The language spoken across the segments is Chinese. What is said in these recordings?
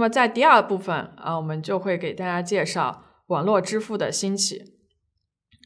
那么在第二部分啊，我们就会给大家介绍网络支付的兴起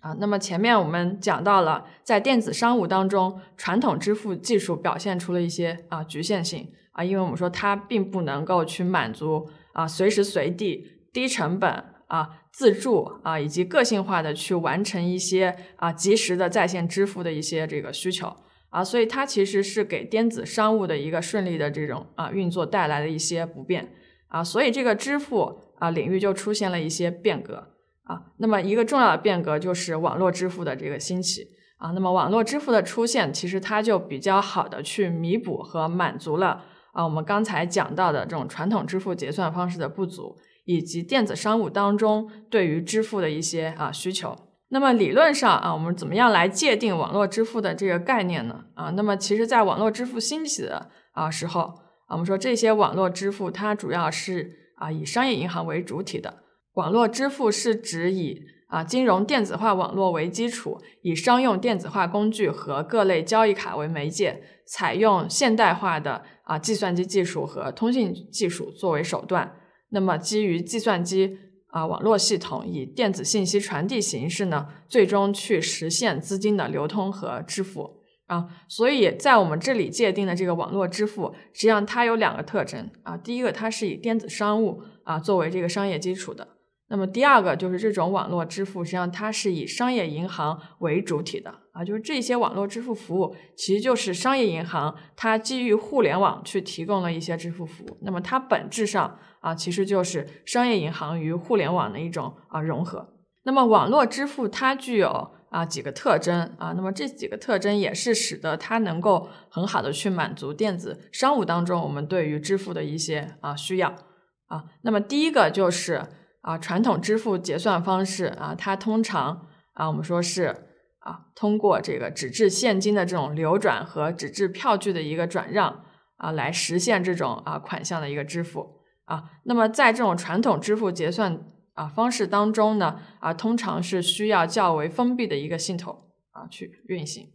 啊。那么前面我们讲到了，在电子商务当中，传统支付技术表现出了一些啊局限性啊，因为我们说它并不能够去满足啊随时随地、低成本啊自助啊以及个性化的去完成一些啊及时的在线支付的一些这个需求啊，所以它其实是给电子商务的一个顺利的这种啊运作带来了一些不便。啊，所以这个支付啊领域就出现了一些变革啊。那么一个重要的变革就是网络支付的这个兴起啊。那么网络支付的出现，其实它就比较好的去弥补和满足了啊我们刚才讲到的这种传统支付结算方式的不足，以及电子商务当中对于支付的一些啊需求。那么理论上啊，我们怎么样来界定网络支付的这个概念呢？啊，那么其实在网络支付兴起的啊时候。我们说这些网络支付，它主要是啊以商业银行为主体的网络支付，是指以啊金融电子化网络为基础，以商用电子化工具和各类交易卡为媒介，采用现代化的啊计算机技术和通信技术作为手段。那么，基于计算机啊网络系统，以电子信息传递形式呢，最终去实现资金的流通和支付。啊，所以在我们这里界定的这个网络支付，实际上它有两个特征啊。第一个，它是以电子商务啊作为这个商业基础的；那么第二个，就是这种网络支付，实际上它是以商业银行为主体的啊。就是这些网络支付服务，其实就是商业银行它基于互联网去提供了一些支付服务。那么它本质上啊，其实就是商业银行与互联网的一种啊融合。那么网络支付它具有。啊，几个特征啊，那么这几个特征也是使得它能够很好的去满足电子商务当中我们对于支付的一些啊需要啊。那么第一个就是啊，传统支付结算方式啊，它通常啊，我们说是啊，通过这个纸质现金的这种流转和纸质票据的一个转让啊，来实现这种啊款项的一个支付啊。那么在这种传统支付结算。啊，方式当中呢，啊，通常是需要较为封闭的一个系统啊去运行。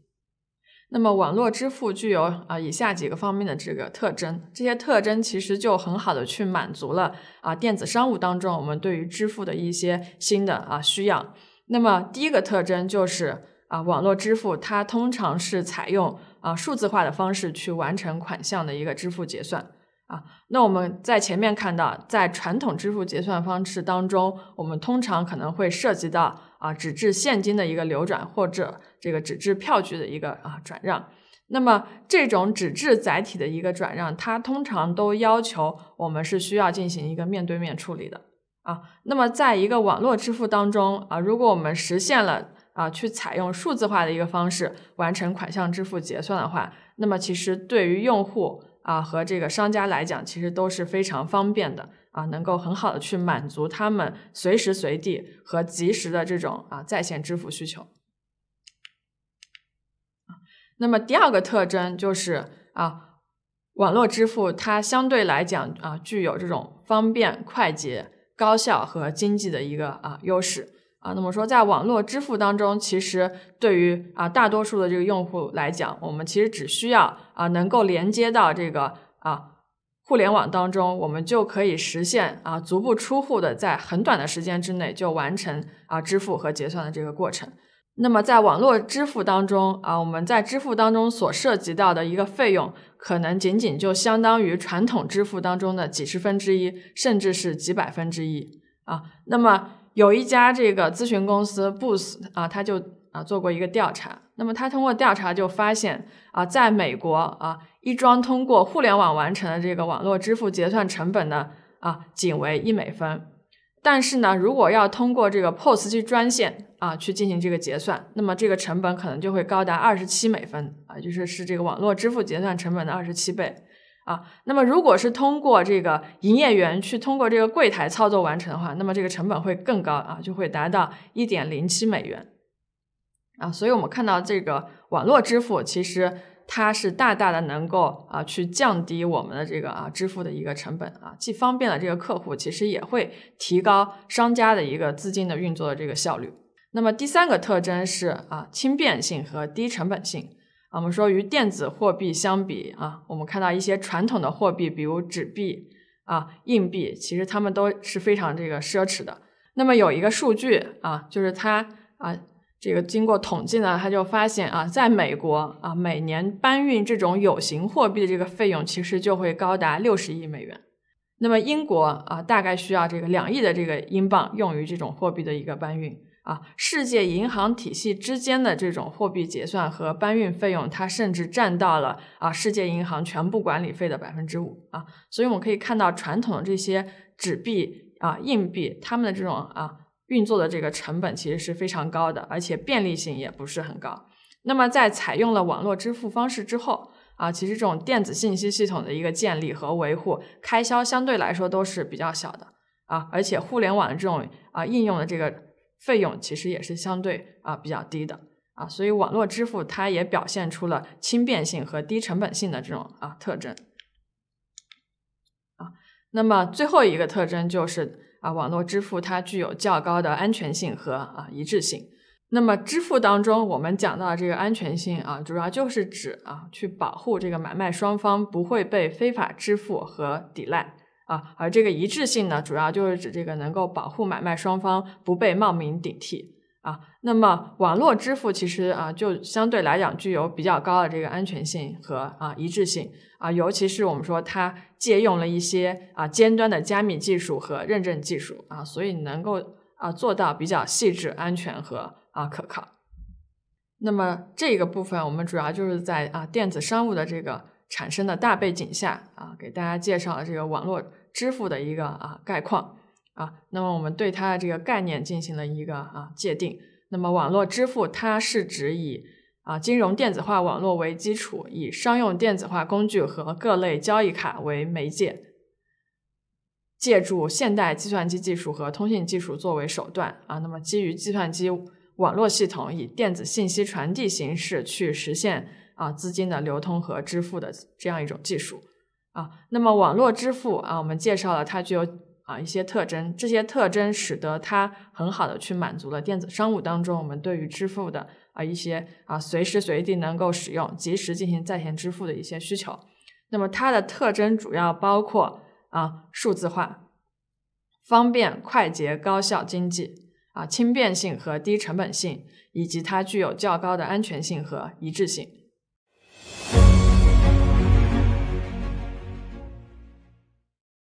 那么，网络支付具有啊以下几个方面的这个特征，这些特征其实就很好的去满足了啊电子商务当中我们对于支付的一些新的啊需要。那么，第一个特征就是啊，网络支付它通常是采用啊数字化的方式去完成款项的一个支付结算。啊，那我们在前面看到，在传统支付结算方式当中，我们通常可能会涉及到啊纸质现金的一个流转或者这个纸质票据的一个啊转让。那么这种纸质载体的一个转让，它通常都要求我们是需要进行一个面对面处理的啊。那么在一个网络支付当中啊，如果我们实现了啊去采用数字化的一个方式完成款项支付结算的话，那么其实对于用户。啊，和这个商家来讲，其实都是非常方便的啊，能够很好的去满足他们随时随地和及时的这种啊在线支付需求。那么第二个特征就是啊，网络支付它相对来讲啊，具有这种方便、快捷、高效和经济的一个啊优势。啊，那么说，在网络支付当中，其实对于啊大多数的这个用户来讲，我们其实只需要啊能够连接到这个啊互联网当中，我们就可以实现啊足不出户的，在很短的时间之内就完成啊支付和结算的这个过程。那么，在网络支付当中啊，我们在支付当中所涉及到的一个费用，可能仅仅就相当于传统支付当中的几十分之一，甚至是几百分之一啊。那么，有一家这个咨询公司 b o o t 啊，他就啊做过一个调查。那么他通过调查就发现啊，在美国啊，一桩通过互联网完成的这个网络支付结算成本呢啊，仅为一美分。但是呢，如果要通过这个 POS 机专线啊去进行这个结算，那么这个成本可能就会高达二十七美分啊，就是是这个网络支付结算成本的二十七倍。啊，那么如果是通过这个营业员去通过这个柜台操作完成的话，那么这个成本会更高啊，就会达到一点零七美元啊。所以我们看到这个网络支付，其实它是大大的能够啊去降低我们的这个啊支付的一个成本啊，既方便了这个客户，其实也会提高商家的一个资金的运作的这个效率。那么第三个特征是啊轻便性和低成本性。啊，我们说与电子货币相比啊，我们看到一些传统的货币，比如纸币啊、硬币，其实它们都是非常这个奢侈的。那么有一个数据啊，就是它啊，这个经过统计呢，它就发现啊，在美国啊，每年搬运这种有形货币的这个费用，其实就会高达六十亿美元。那么英国啊，大概需要这个两亿的这个英镑用于这种货币的一个搬运。啊，世界银行体系之间的这种货币结算和搬运费用，它甚至占到了啊世界银行全部管理费的百分之五啊。所以我们可以看到，传统这些纸币啊、硬币，他们的这种啊运作的这个成本其实是非常高的，而且便利性也不是很高。那么在采用了网络支付方式之后啊，其实这种电子信息系统的一个建立和维护开销相对来说都是比较小的啊，而且互联网这种啊应用的这个。费用其实也是相对啊比较低的啊，所以网络支付它也表现出了轻便性和低成本性的这种啊特征啊。那么最后一个特征就是啊，网络支付它具有较高的安全性和啊一致性。那么支付当中我们讲到这个安全性啊，主要就是指啊去保护这个买卖双方不会被非法支付和抵赖。啊，而这个一致性呢，主要就是指这个能够保护买卖双方不被冒名顶替啊。那么，网络支付其实啊，就相对来讲具有比较高的这个安全性和啊一致性啊，尤其是我们说它借用了一些啊尖端的加密技术和认证技术啊，所以能够啊做到比较细致、安全和啊可靠。那么这个部分，我们主要就是在啊电子商务的这个产生的大背景下啊，给大家介绍了这个网络。支付的一个啊概况啊，那么我们对它的这个概念进行了一个啊界定。那么网络支付，它是指以啊金融电子化网络为基础，以商用电子化工具和各类交易卡为媒介，借助现代计算机技术和通信技术作为手段啊，那么基于计算机网络系统，以电子信息传递形式去实现啊资金的流通和支付的这样一种技术。啊，那么网络支付啊，我们介绍了它具有啊一些特征，这些特征使得它很好的去满足了电子商务当中我们对于支付的啊一些啊随时随地能够使用、及时进行在线支付的一些需求。那么它的特征主要包括啊数字化、方便、快捷、高效、经济、啊轻便性和低成本性，以及它具有较高的安全性和一致性。